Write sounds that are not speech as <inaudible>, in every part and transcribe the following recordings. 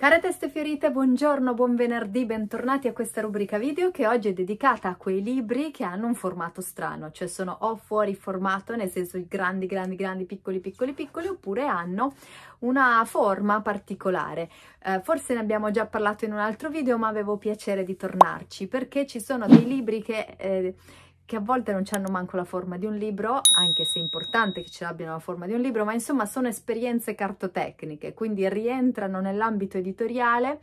Care teste fiorite, buongiorno, buon venerdì, bentornati a questa rubrica video che oggi è dedicata a quei libri che hanno un formato strano, cioè sono o fuori formato, nel senso i grandi, grandi, grandi, piccoli, piccoli, piccoli, oppure hanno una forma particolare. Eh, forse ne abbiamo già parlato in un altro video, ma avevo piacere di tornarci perché ci sono dei libri che... Eh, che a volte non hanno manco la forma di un libro, anche se è importante che ce l'abbiano la forma di un libro, ma insomma sono esperienze cartotecniche, quindi rientrano nell'ambito editoriale,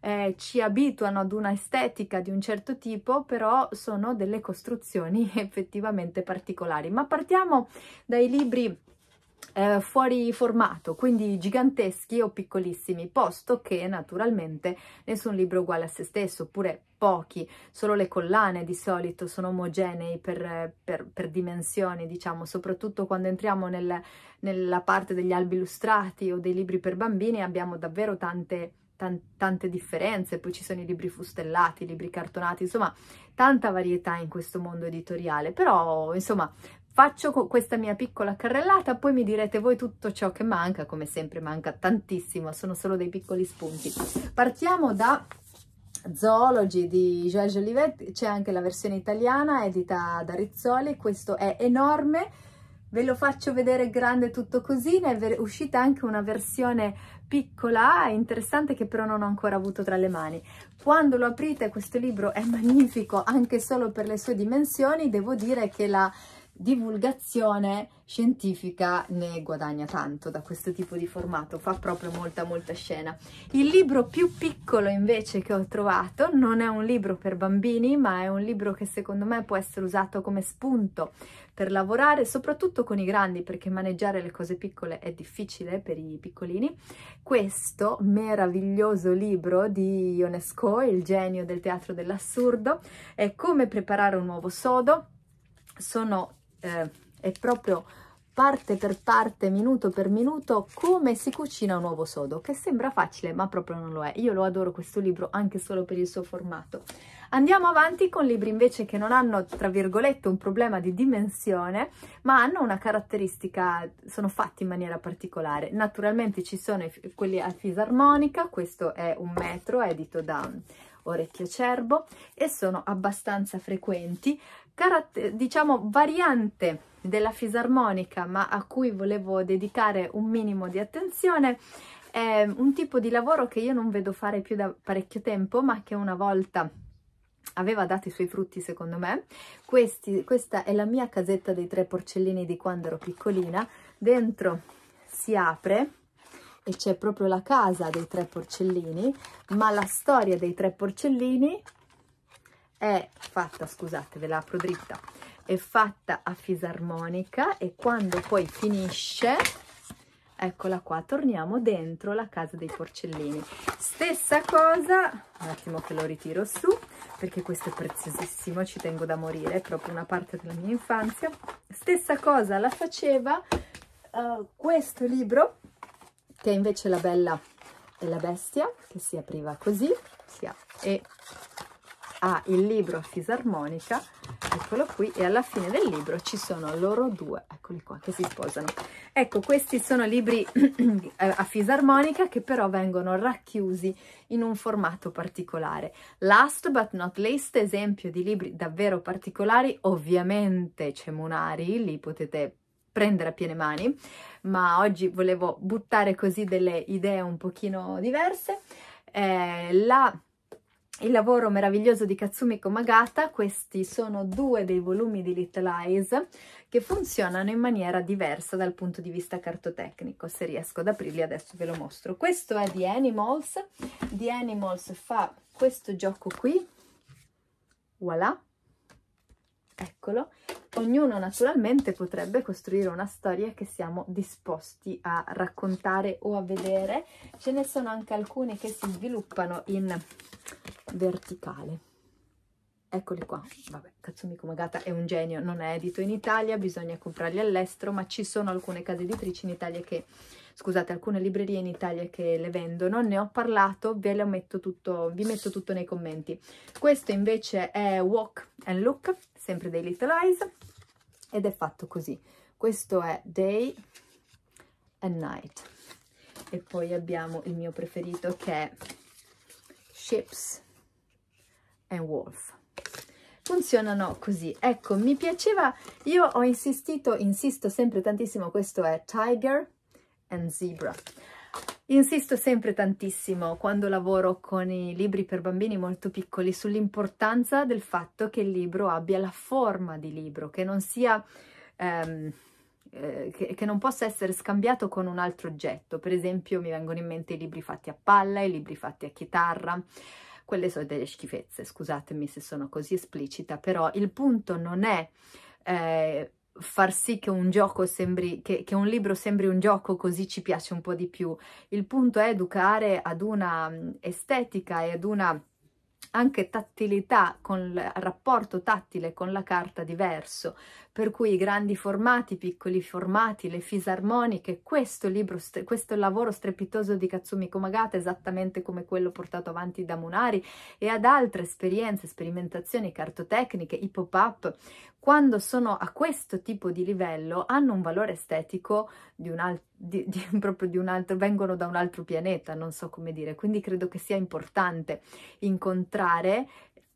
eh, ci abituano ad una estetica di un certo tipo, però sono delle costruzioni <laughs> effettivamente particolari. Ma partiamo dai libri eh, fuori formato, quindi giganteschi o piccolissimi, posto che naturalmente nessun libro è uguale a se stesso, oppure pochi, solo le collane di solito sono omogenei per, per, per dimensioni, diciamo, soprattutto quando entriamo nel, nella parte degli albi illustrati o dei libri per bambini abbiamo davvero tante tante differenze, poi ci sono i libri fustellati, i libri cartonati, insomma tanta varietà in questo mondo editoriale, però insomma Faccio questa mia piccola carrellata, poi mi direte voi tutto ciò che manca, come sempre manca tantissimo, sono solo dei piccoli spunti. Partiamo da Zoology di Joël Jolivet, c'è anche la versione italiana edita da Rizzoli, questo è enorme, ve lo faccio vedere grande tutto così, ne è uscita anche una versione piccola interessante che però non ho ancora avuto tra le mani. Quando lo aprite questo libro è magnifico anche solo per le sue dimensioni, devo dire che la divulgazione scientifica ne guadagna tanto da questo tipo di formato, fa proprio molta molta scena. Il libro più piccolo invece che ho trovato non è un libro per bambini, ma è un libro che secondo me può essere usato come spunto per lavorare soprattutto con i grandi perché maneggiare le cose piccole è difficile per i piccolini. Questo meraviglioso libro di Ionesco, Il genio del teatro dell'assurdo, è come preparare un nuovo sodo sono eh, è proprio parte per parte, minuto per minuto, come si cucina un uovo sodo, che sembra facile ma proprio non lo è. Io lo adoro questo libro anche solo per il suo formato. Andiamo avanti con libri invece che non hanno, tra virgolette, un problema di dimensione, ma hanno una caratteristica, sono fatti in maniera particolare. Naturalmente ci sono quelli a fisarmonica, questo è un metro, edito da Orecchio Cerbo, e sono abbastanza frequenti diciamo variante della fisarmonica ma a cui volevo dedicare un minimo di attenzione è un tipo di lavoro che io non vedo fare più da parecchio tempo ma che una volta aveva dato i suoi frutti secondo me Questi, questa è la mia casetta dei tre porcellini di quando ero piccolina dentro si apre e c'è proprio la casa dei tre porcellini ma la storia dei tre porcellini è fatta, scusate, ve la apro dritta, è fatta a fisarmonica e quando poi finisce, eccola qua, torniamo dentro la casa dei porcellini. Stessa cosa, un attimo che lo ritiro su, perché questo è preziosissimo, ci tengo da morire, è proprio una parte della mia infanzia. Stessa cosa la faceva uh, questo libro, che è invece la bella e la bestia, che si apriva così, si e ha il libro a fisarmonica, eccolo qui, e alla fine del libro ci sono loro due, eccoli qua, che si sposano. Ecco, questi sono libri <clears throat> a fisarmonica che però vengono racchiusi in un formato particolare. Last but not least, esempio di libri davvero particolari, ovviamente Cemunari, li potete prendere a piene mani, ma oggi volevo buttare così delle idee un pochino diverse. Eh, la il lavoro meraviglioso di Katsumi Komagata, questi sono due dei volumi di Little Eyes che funzionano in maniera diversa dal punto di vista cartotecnico, se riesco ad aprirli adesso ve lo mostro. Questo è di Animals, di Animals fa questo gioco qui, voilà, eccolo, ognuno naturalmente potrebbe costruire una storia che siamo disposti a raccontare o a vedere, ce ne sono anche alcuni che si sviluppano in verticale eccoli qua vabbè Katsumiko Magata è un genio non è edito in Italia bisogna comprarli all'estero ma ci sono alcune case editrici in Italia che scusate alcune librerie in Italia che le vendono ne ho parlato ve le metto tutto vi metto tutto nei commenti questo invece è Walk and Look sempre dei Little Eyes ed è fatto così questo è Day and Night e poi abbiamo il mio preferito che è Ships and Wolf. Funzionano così. Ecco, mi piaceva, io ho insistito, insisto sempre tantissimo, questo è Tiger and Zebra. Insisto sempre tantissimo quando lavoro con i libri per bambini molto piccoli sull'importanza del fatto che il libro abbia la forma di libro, che non sia... Ehm, eh, che, che, non possa essere scambiato con un altro oggetto. Per esempio mi vengono in mente i libri fatti a palla, i libri fatti a chitarra quelle sono delle schifezze, scusatemi se sono così esplicita, però il punto non è eh, far sì che un gioco sembri, che, che, un libro sembri un gioco così ci piace un po' di più, il punto è educare ad una mm, estetica e ad una anche tattilità con il rapporto tattile con la carta diverso, per cui i grandi formati, i piccoli formati, le fisarmoniche, questo libro, questo lavoro strepitoso di Katsumi Komagata, esattamente come quello portato avanti da Munari e ad altre esperienze, sperimentazioni cartotecniche, i pop-up, quando sono a questo tipo di livello hanno un valore estetico di un altro, di, di, <laughs> proprio di un altro, vengono da un altro pianeta, non so come dire, quindi credo che sia importante incontrare incontrare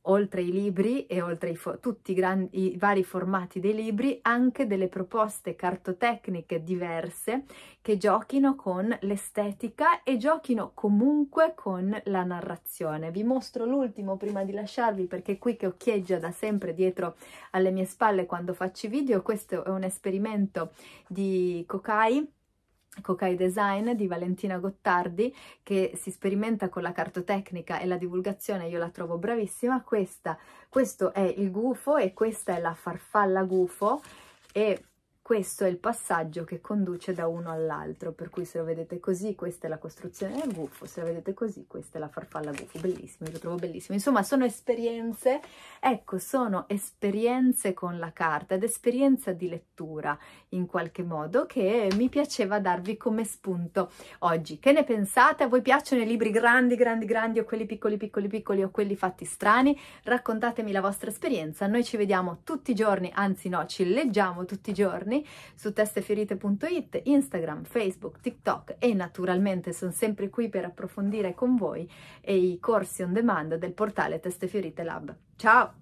oltre i libri e oltre tutti i, grandi, i, vari formati dei libri, anche delle proposte cartotecniche diverse che giochino con l'estetica e giochino comunque con la narrazione. Vi mostro l'ultimo prima di lasciarvi perché è qui che occhieggia da sempre dietro alle mie spalle quando faccio video, questo è un esperimento di Kokai Kokai Design di Valentina Gottardi che si sperimenta con la cartotecnica e la divulgazione, io la trovo bravissima, questa, questo è il gufo e questa è la farfalla gufo e questo è il passaggio che conduce da uno all'altro, per cui se lo vedete così questa è la costruzione del gufo, se lo vedete così questa è la farfalla gufo, bellissimo, lo trovo bellissimo. Insomma sono esperienze, ecco sono esperienze con la carta ed esperienza di lettura in qualche modo che mi piaceva darvi come spunto oggi. Che ne pensate? A voi piacciono i libri grandi, grandi, grandi o quelli piccoli, piccoli, piccoli o quelli fatti strani? Raccontatemi la vostra esperienza, noi ci vediamo tutti i giorni, anzi no, ci leggiamo tutti i giorni giorni su testeferite.it, Instagram, Facebook, TikTok e naturalmente sono sempre qui per approfondire con voi e i corsi on demand del portale Teste Ferite Lab. Ciao!